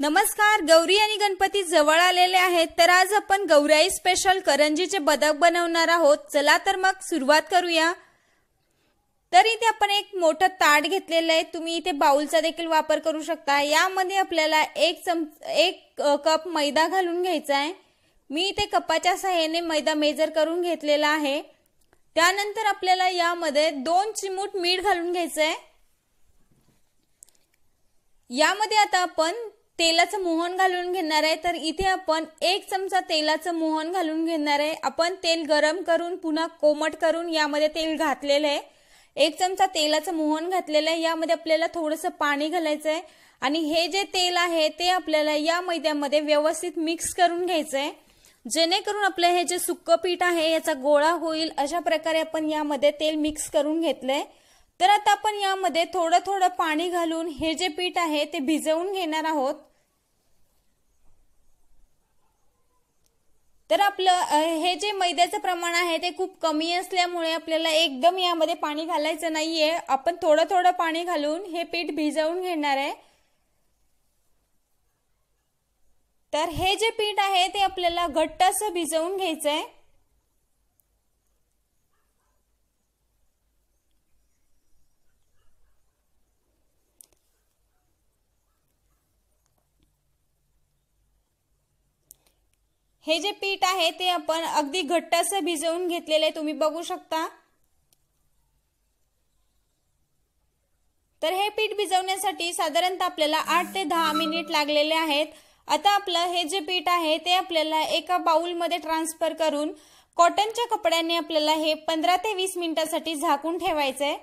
नमस्कार गौरी आणि गणपती जवळ आलेले आहेत तर आज आपण गौराई स्पेशल करंजीचे बदक बनवणार आहोत चला तर मग सुरुवात करूया तर इथे आपण एक मोठं ताट घेतलेलं आहे तुम्ही इथे बाउलचा देखील वापर करू शकता यामध्ये आपल्याला एक चम एक कप मैदा घालून घ्यायचा आहे मी इथे कपाच्या सहाय्याने मैदा मेजर करून घेतलेला आहे त्यानंतर आपल्याला यामध्ये दोन चिमूट मीठ घालून घ्यायचं आहे यामध्ये आता आपण तेलाचं मोहन घालून घेणार आहे तर इथे आपण एक चमचा तेलाचं मोहन घालून घेणार आहे आपण तेल गरम करून पुन्हा कोमट करून यामध्ये तेल घातलेलं आहे एक चमचा तेलाचं मोहन घातलेलं आहे यामध्ये आपल्याला थोडंसं पाणी घालायचं आहे आणि हे जे तेल आहे ते आपल्याला या मैद्यामध्ये व्यवस्थित मिक्स करून घ्यायचं आहे जेणेकरून आपलं हे जे सुक्क पीठ आहे याचा गोळा होईल अशा प्रकारे आपण यामध्ये तेल मिक्स करून घेतलंय तर आता आपण यामध्ये थोडं थोडं पाणी घालून हे जे पीठ आहे ते भिजवून घेणार आहोत तर आपलं हे जे मैद्याचं प्रमाण आहे ते खूप कमी असल्यामुळे आपल्याला एकदम यामध्ये पाणी घालायचं नाहीये आपण थोडं थोडं पाणी घालून हे पीठ भिजवून घेणार आहे तर हे जे पीठ आहे ते आपल्याला घट्ट असं भिजवून घ्यायचं आहे हे जे पीठ आहे ते आपण अगदी घट्ट असं भिजवून घेतलेले तुम्ही बघू शकता तर हे पीठ भिजवण्यासाठी साधारणतः आपल्याला आठ ते दहा मिनिट लागलेले आहेत आता आपलं हे जे पीठ आहे ते आपल्याला एका बाउलमध्ये ट्रान्सफर करून कॉटनच्या कपड्याने आपल्याला हे पंधरा ते वीस मिनिटासाठी झाकून ठेवायचं आहे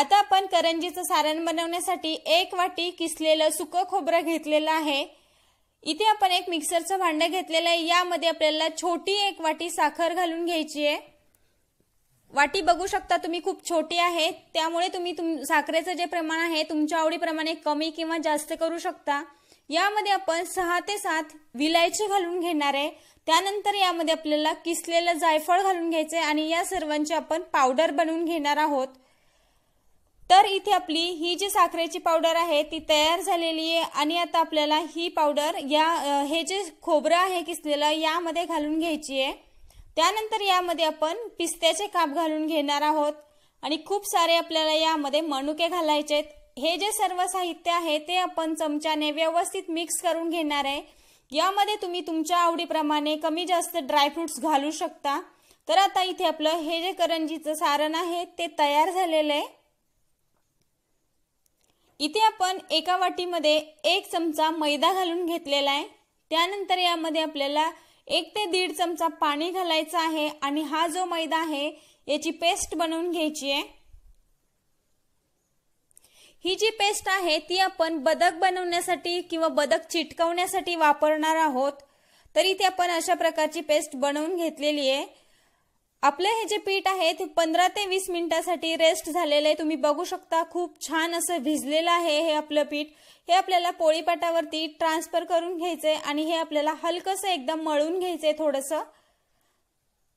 आता आपण करंजीचं सारण बनवण्यासाठी एक वाटी किसलेलं सुकं खोबरं घेतलेलं आहे इथे आपण एक मिक्सरचं भांडं घेतलेलं आहे यामध्ये आपल्याला छोटी एक वाटी साखर घालून घ्यायची आहे वाटी बघू शकता तुम्ही खूप छोटी आहे त्यामुळे तुम्ही तुम साखरेचं जे प्रमाण आहे तुमच्या आवडीप्रमाणे कमी किंवा जास्त करू शकता यामध्ये आपण सहा ते सात विलायची घालून घेणार आहे त्यानंतर यामध्ये आपल्याला किसलेलं जायफळ घालून घ्यायचंय आहे आणि या सर्वांचे आपण पावडर बनवून घेणार आहोत तर इथे आपली ही जी साखरेची पावडर आहे ती तयार झालेली आहे आणि आता आपल्याला ही पावडर या हे जे खोबरं आहे किसलेलं यामध्ये घालून घ्यायची आहे त्यानंतर यामध्ये आपण पिस्त्याचे काप घालून घेणार आहोत आणि खूप सारे आपल्याला यामध्ये मनुके घालायचे हे जे सर्व साहित्य आहे ते आपण चमच्याने व्यवस्थित मिक्स करून घेणार आहे यामध्ये तुम्ही तुमच्या आवडीप्रमाणे कमी जास्त ड्रायफ्रुट्स घालू शकता तर आता इथे आपलं हे जे करंजीचं सारण आहे ते तयार झालेलं आहे इथे आपण एका वाटीमध्ये एक चमचा मैदा घालून घेतलेला आहे त्यानंतर यामध्ये आपल्याला एक ते दीड चमचा पाणी घालायचं आहे आणि हा जो मैदा आहे याची पेस्ट बनवून घ्यायची आहे ही जी पेस्ट आहे ती आपण बदक बनवण्यासाठी किंवा बदक चिटकवण्यासाठी वापरणार आहोत तरी इथे आपण अशा प्रकारची पेस्ट बनवून घेतलेली आहे आपले हे जे पीठ आहे ते पंधरा ते वीस मिनिटासाठी रेस्ट झालेलं आहे तुम्ही बघू शकता खूप छान असं भिजलेलं आहे हे आपलं पीठ हे आपल्याला पोळीपाटावरती ट्रान्सफर करून घ्यायचंय आणि हे आपल्याला हलकंसं एकदम मळून घ्यायचंय थोडंसं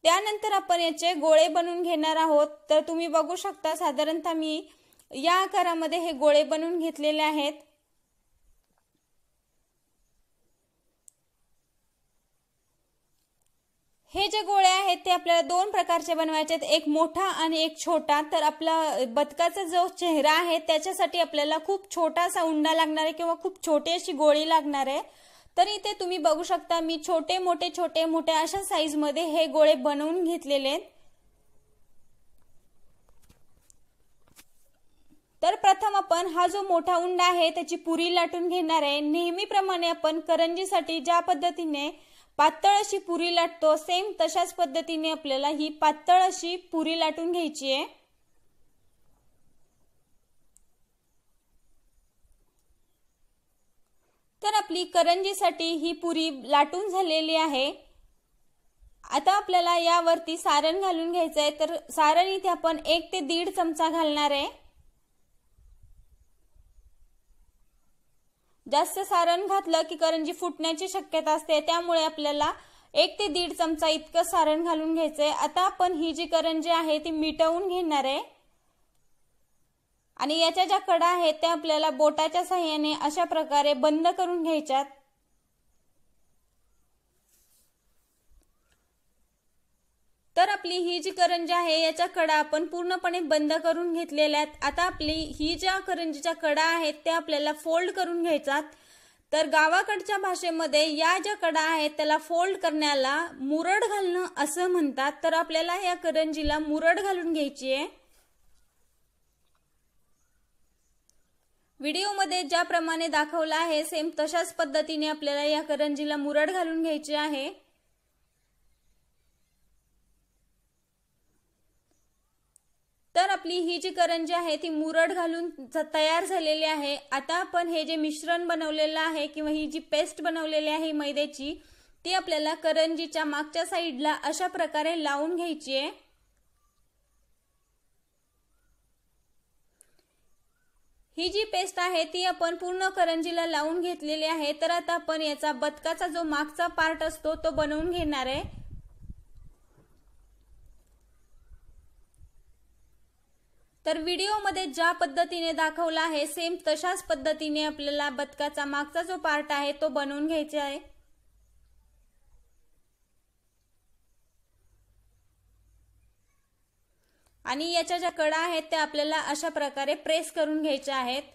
त्यानंतर आपण याचे गोळे बनवून घेणार आहोत तर तुम्ही बघू शकता साधारणतः मी या आकारामध्ये हे गोळे बनवून घेतलेले आहेत हे जे गोळे आहेत ते आपल्याला दोन प्रकारचे बनवायचे आहेत एक मोठा आणि एक छोटा तर आपला बदकाचा जो चेहरा आहे त्याच्यासाठी आपल्याला खूप छोटासा उंडा लागणार आहे किंवा खूप छोटी अशी गोळी लागणार आहे तर इथे तुम्ही बघू शकता मी छोटे मोठे छोटे मोठे अशा मध्ये हे गोळे बनवून घेतलेले आहेत तर प्रथम आपण हा जो मोठा उंडा आहे त्याची पुरी लाटून घेणार आहे नेहमीप्रमाणे आपण करंजीसाठी ज्या पद्धतीने पातळ अशी पुरी लाटतो सेम तशाच पद्धतीने आपल्याला ही पातळ अशी पुरी लाटून घ्यायची आहे तर आपली करंजीसाठी ही पुरी लाटून झालेली आहे आता आपल्याला यावरती सारण घालून घ्यायचं आहे तर सारण इथे आपण एक ते दीड चमचा घालणार आहे जास्त सारण घातलं की करंजी फुटण्याची शक्यता असते त्यामुळे आपल्याला एक ते दीड चमचा इतकं सारण घालून घ्यायचंय आता आपण ही जी करंजी आहे ती मिटवून घेणार आहे आणि याच्या ज्या कडा आहेत त्या आपल्याला बोटाच्या सहाय्याने अशा प्रकारे बंद करून घ्यायच्यात तर आपली ही जी करंजी आहे याच्या कडा आपण पूर्णपणे बंद करून घेतलेल्या आहेत आता आपली ही ज्या करंजीच्या कडा आहेत त्या आपल्याला फोल्ड करून घ्यायच्यात तर गावाकडच्या भाषेमध्ये या ज्या कडा आहेत त्याला फोल्ड करण्याला मुरड घालणं असं म्हणतात तर आपल्याला या करंजीला मुरड घालून घ्यायची आहे व्हिडिओमध्ये ज्याप्रमाणे दाखवलं आहे सेम तशाच पद्धतीने आपल्याला या करंजीला मुरड घालून घ्यायची आहे तर आपली ही जी करंजी आहे ती मुरड घालून तयार झालेली आहे आता आपण हे जे मिश्रण बनवलेलं आहे किंवा ही जी पेस्ट बनवलेली आहे मैद्याची ती आपल्याला करंजीच्या मागच्या साईडला अशा प्रकारे लावून घ्यायची आहे ही जी पेस्ट आहे ती आपण पूर्ण करंजीला लावून घेतलेली आहे तर आता आपण याचा बदकाचा जो मागचा पार्ट असतो तो बनवून घेणार आहे तर व्हिडिओमध्ये ज्या पद्धतीने दाखवला आहे सेम तशाच पद्धतीने आपल्याला बदकाचा मागचा जो पार्ट आहे तो बनवून घ्यायचा आहे आणि याच्या ज्या कडा आहेत त्या आपल्याला अशा प्रकारे प्रेस करून घ्यायच्या आहेत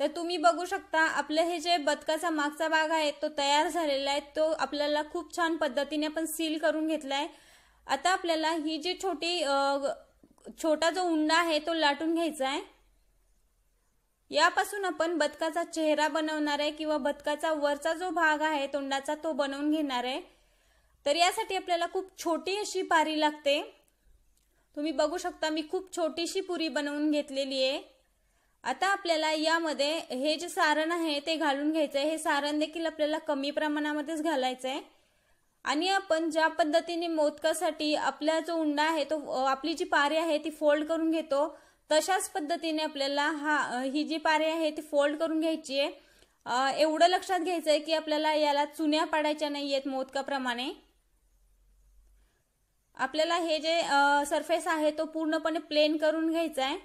तर तुम्ही बघू शकता आपलं हे जे बदकाचा मागचा भाग आहे तो तयार झालेला आहे तो आपल्याला खूप छान पद्धतीने आपण सील करून घेतला आहे आता आपल्याला ही जी छोटी छोटा जो उंडा आहे तो लाटून घ्यायचा आहे यापासून आपण बदकाचा चेहरा बनवणार आहे किंवा बदकाचा वरचा जो भाग आहे तोंडाचा तो बनवून घेणार आहे तर यासाठी आपल्याला खूप छोटी अशी पारी लागते तुम्ही बघू शकता मी खूप छोटीशी पुरी बनवून घेतलेली आहे आता आपल्याला यामध्ये हे जे सारण आहे ते घालून घ्यायचं आहे हे सारण देखील आपल्याला कमी प्रमाणामध्येच घालायचं आहे आणि आपण ज्या पद्धतीने मोदकासाठी आपला जो उंडा आहे तो आपली जी पारी आहे ती फोल्ड करून घेतो तशाच पद्धतीने आपल्याला हा ही जी पारी आहे ती फोल्ड करून घ्यायची आहे एवढं लक्षात घ्यायचं आहे की आपल्याला याला चुन्या पाडायच्या नाही आहेत मोदकाप्रमाणे आपल्याला हे जे सरफेस आहे तो पूर्णपणे प्लेन करून घ्यायचा आहे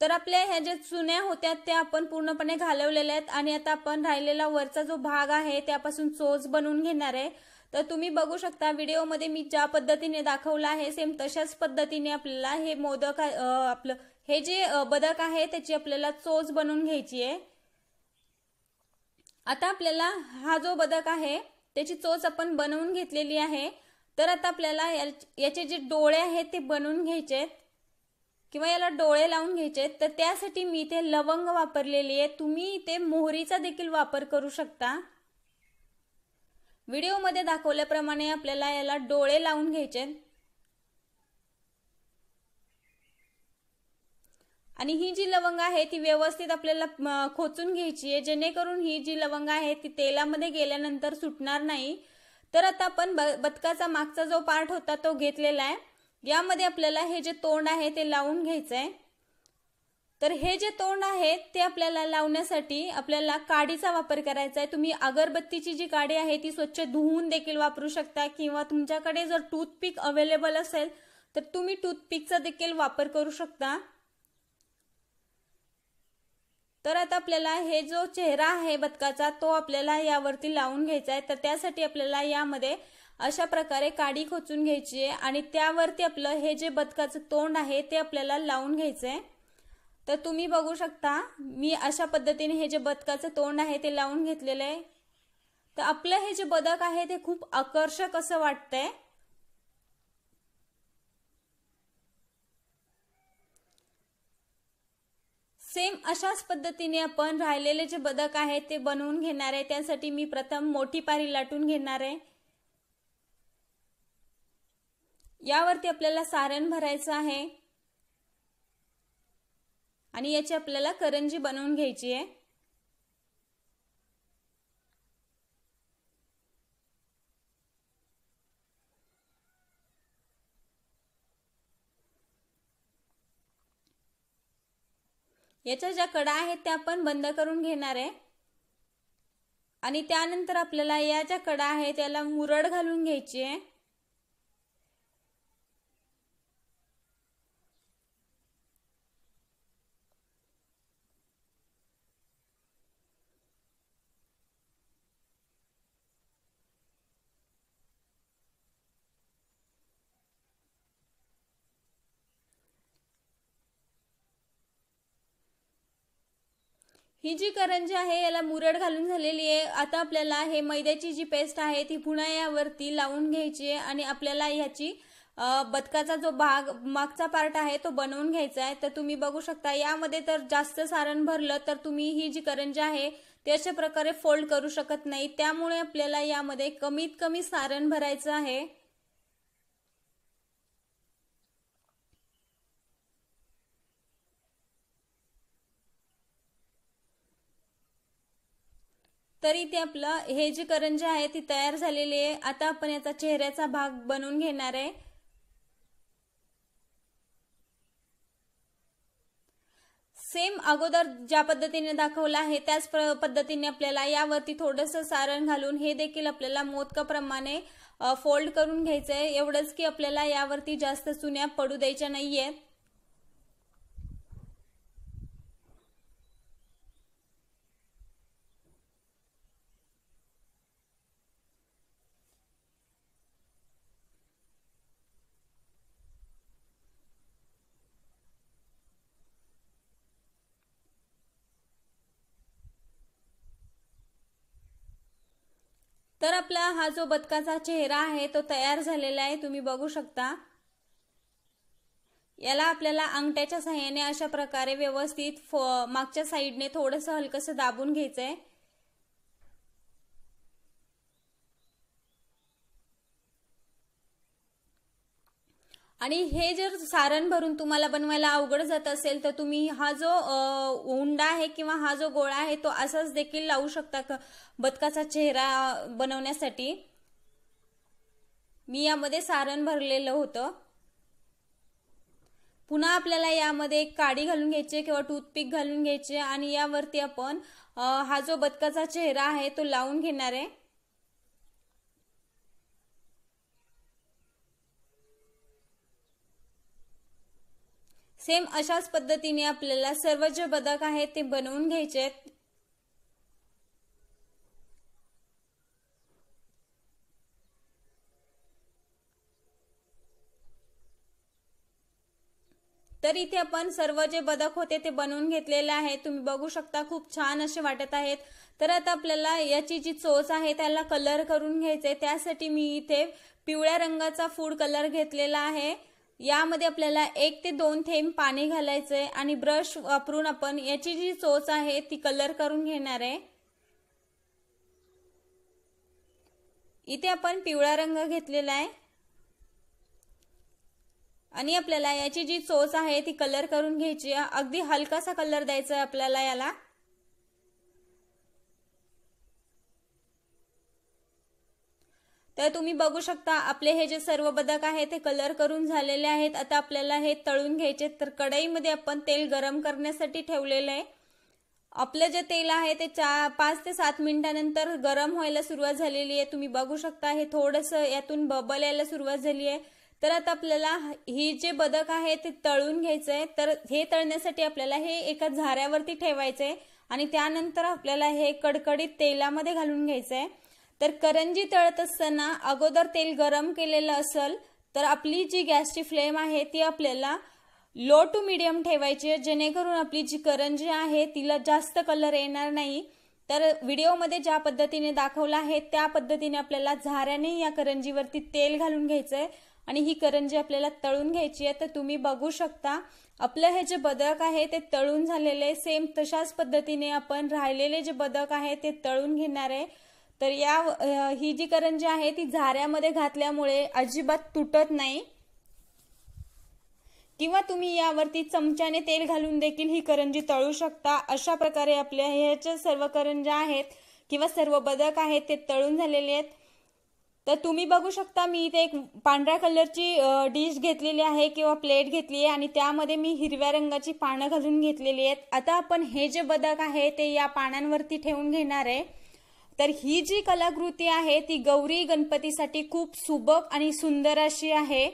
तर आपल्या ह्या ज्या चुन्या होत्या त्या आपण पूर्णपणे घालवलेल्या आहेत आणि आता आपण राहिलेला वरचा जो भाग आहे त्यापासून चोच बनवून घेणार आहे तर तुम्ही बघू शकता व्हिडिओमध्ये मी ज्या पद्धतीने दाखवला आहे सेम तशाच पद्धतीने आपल्याला हे मोदक आपलं हे जे बदक आहे त्याची आपल्याला चोच बनवून घ्यायची आहे आता आपल्याला हा जो बदक आहे त्याची चोच आपण बनवून घेतलेली आहे तर आता आपल्याला याचे जे डोळे आहेत ते बनवून घ्यायचे आहेत किंवा याला डोळे लावून घ्यायचे तर त्यासाठी मी इथे लवंग वापरलेली आहे तुम्ही इथे मोहरीचा देखील वापर करू शकता व्हिडिओमध्ये दाखवल्याप्रमाणे आपल्याला याला डोळे लावून घ्यायचे आणि ही जी लवंग आहे ती व्यवस्थित आपल्याला खोचून घ्यायची आहे जेणेकरून ही जी लवंग आहे ती तेलामध्ये गेल्यानंतर सुटणार नाही तर आता आपण बदकाचा मागचा जो पार्ट होता तो घेतलेला आहे यामध्ये आपल्याला हे जे तोंड आहे ते लावून घ्यायचं आहे तर हे जे तोंड आहे ते आपल्याला लावण्यासाठी आपल्याला काडीचा वापर करायचा आहे तुम्ही अगरबत्तीची जी काडी आहे ती स्वच्छ धुवून देखील वापरू शकता किंवा तुमच्याकडे जर टूथपिक अवेलेबल असेल तर तुम्ही टूथपिकचा देखील वापर करू शकता तर आता आपल्याला हे जो चेहरा आहे बदकाचा तो आपल्याला यावरती लावून घ्यायचा आहे तर त्यासाठी आपल्याला यामध्ये अशा प्रकारे काडी खोचून घ्यायची आहे आणि त्यावरती आपलं हे जे बदकाचं तोंड आहे ते आपल्याला लावून घ्यायचं आहे तर तुम्ही बघू शकता मी अशा पद्धतीने हे जे बदकाचं तोंड आहे ते लावून घेतलेलं आहे तर आपलं हे जे बदक आहे ते खूप आकर्षक असं वाटतंय सेम अशाच पद्धतीने आपण राहिलेले जे बदक आहे ते बनवून घेणार आहे त्यासाठी मी प्रथम मोठी पारी लाटून घेणार आहे यावरती आपल्याला सारण भरायचं आहे आणि याची आपल्याला करंजी बनवून घ्यायची आहे याच्या ज्या कडा आहेत त्या आपण बंद करून घेणार आहे आणि त्यानंतर आपल्याला या ज्या कडा आहेत त्याला मुरड घालून घ्यायची आहे ही जी करंजी आहे याला मुरड घालून झालेली आहे आता आपल्याला हे मैद्याची जी पेस्ट आहे ती पुन्हा यावरती लावून घ्यायची आहे आणि आपल्याला ह्याची बदकाचा जो भाग मागचा पार्ट आहे तो बनवून घ्यायचा आहे तर तुम्ही बघू शकता यामध्ये तर जास्त सारण भरलं तर तुम्ही ही जी करंजी आहे ते अशा प्रकारे फोल्ड करू शकत नाही त्यामुळे आपल्याला यामध्ये कमीत कमी सारण भरायचं आहे तरी ते आपलं हे जे करंज आहे ती तयार झालेली आहे आता आपण याचा चेहऱ्याचा भाग बनवून घेणार आहे सेम अगोदर ज्या पद्धतीने दाखवलं आहे त्याच पद्धतीने आपल्याला यावरती थोडंसं सारण घालून हे देखील आपल्याला प्रमाणे फोल्ड करून घ्यायचं आहे एवढंच की आपल्याला यावरती जास्त चुन्या पडू द्यायच्या नाही तर आपला हा जो बदकाचा चेहरा आहे तो तयार झालेला आहे तुम्ही बघू शकता याला आपल्याला अंगठ्याच्या सहाय्याने अशा प्रकारे व्यवस्थित मागच्या साईडने थोडंसं हलकसं दाबून घ्यायचं आहे आणि हे जर सारण भरून तुम्हाला बनवायला अवघड जात असेल तर तुम्ही हा जो उंडा आहे किंवा हा जो गोळा आहे तो असाच देखील लावू शकता बदकाचा चेहरा बनवण्यासाठी मी यामध्ये सारण भरलेलं होतं पुन्हा आपल्याला यामध्ये एक काडी घालून घ्यायची किंवा टूथपिक घालून घ्यायचे आणि यावरती आपण हा जो बदकाचा चेहरा आहे तो लावून घेणार आहे सेम अशाच पद्धतीने आपल्याला सर्व जे बदक आहेत ते बनवून घ्यायचे आहेत तर इथे आपण सर्व जे बदक होते ते बनवून घेतलेले आहे तुम्ही बघू शकता खूप छान असे वाटत आहेत तर आता आपल्याला याची जी चोच आहे त्याला कलर करून घ्यायचे त्यासाठी मी इथे पिवळ्या रंगाचा फूड कलर घेतलेला आहे यामध्ये आपल्याला एक ते दोन थेंब पाणी घालायचंय आणि ब्रश वापरून आपण याची जी चोच आहे ती कलर करून घेणार आहे इथे आपण पिवळा रंग घेतलेला आहे आणि आपल्याला याची जी चोच आहे ती कलर करून घ्यायची अगदी हलकासा कलर द्यायचा आहे आपल्याला याला तर तुम्ही बघू शकता आपले हे जे सर्व बदक आहेत ते कलर करून झालेले आहेत आता आपल्याला हे तळून घ्यायचे तर कढईमध्ये आपण तेल गरम करण्यासाठी ठेवलेलं आहे आपलं जे तेल आहे ते चा पाच ते सात मिनिटानंतर गरम व्हायला सुरुवात झालेली आहे तुम्ही बघू शकता हे थोडंसं यातून बबल यायला सुरुवात झाली आहे तर आता आपल्याला ही जे बदक आहे ते तळून घ्यायचं आहे तर हे तळण्यासाठी आपल्याला हे एका झाऱ्यावरती ठेवायचं आहे आणि त्यानंतर आपल्याला हे कडकडीत तेलामध्ये घालून घ्यायचं आहे तर करंजी तळत असताना अगोदर तेल गरम केलेलं असेल तर आपली जी गॅसची फ्लेम आहे ती आपल्याला लो टू मीडियम ठेवायची आहे जेणेकरून आपली जी करंजी आहे तिला जास्त कलर येणार नाही तर व्हिडिओमध्ये ज्या पद्धतीने दाखवलं आहे त्या पद्धतीने आपल्याला झाऱ्याने या करंजीवरती तेल घालून घ्यायचं आहे आणि ही करंजी आपल्याला तळून घ्यायची आहे तर तुम्ही बघू शकता आपलं हे जे बदक आहे ते तळून झालेले सेम तशाच पद्धतीने आपण राहिलेले जे बदक आहे ते तळून घेणार आहे तर या ही जी करंजी आहे ती झाऱ्यामध्ये घातल्यामुळे अजिबात तुटत नाही किंवा तुम्ही यावरती चमच्याने तेल घालून देखील ही करंजी तळू शकता अशा प्रकारे आपल्या ह्याच्या सर्व करंज्या आहेत किंवा सर्व बदक आहेत ते तळून झालेले आहेत तर तुम्ही बघू शकता मी इथे एक पांढऱ्या कलरची डिश घेतलेली आहे किंवा प्लेट घेतली आहे आणि त्यामध्ये मी हिरव्या रंगाची पानं घालून घेतलेली आहेत आता आपण हे जे बदक आहे ते या पानांवरती ठेवून घेणार आहे तर ही जी कलाकृती आहे ती गौरी गणपतीसाठी खूप सुबक आणि सुंदर अशी आहे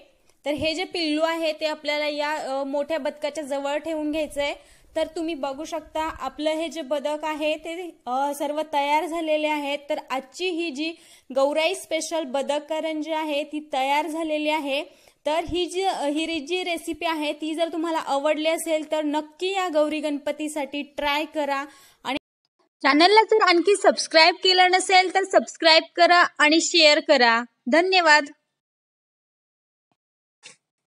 तर हे जे पिल्लू आहे ते आपल्याला या मोठ्या बदकाच्या जवळ ठेवून घ्यायचंय आहे तर तुम्ही बघू शकता आपलं हे जे बदक आहे ते सर्व तयार झालेले आहेत तर आजची ही जी गौराई स्पेशल बदक जी आहे ती तयार झालेली आहे तर ही जी ही जी रेसिपी आहे ती जर तुम्हाला आवडली असेल तर नक्की या गौरी गणपतीसाठी ट्राय करा आणि चॅनलला जर आणखी सबस्क्राईब केलं नसेल तर सबस्क्राईब करा आणि शेअर करा धन्यवाद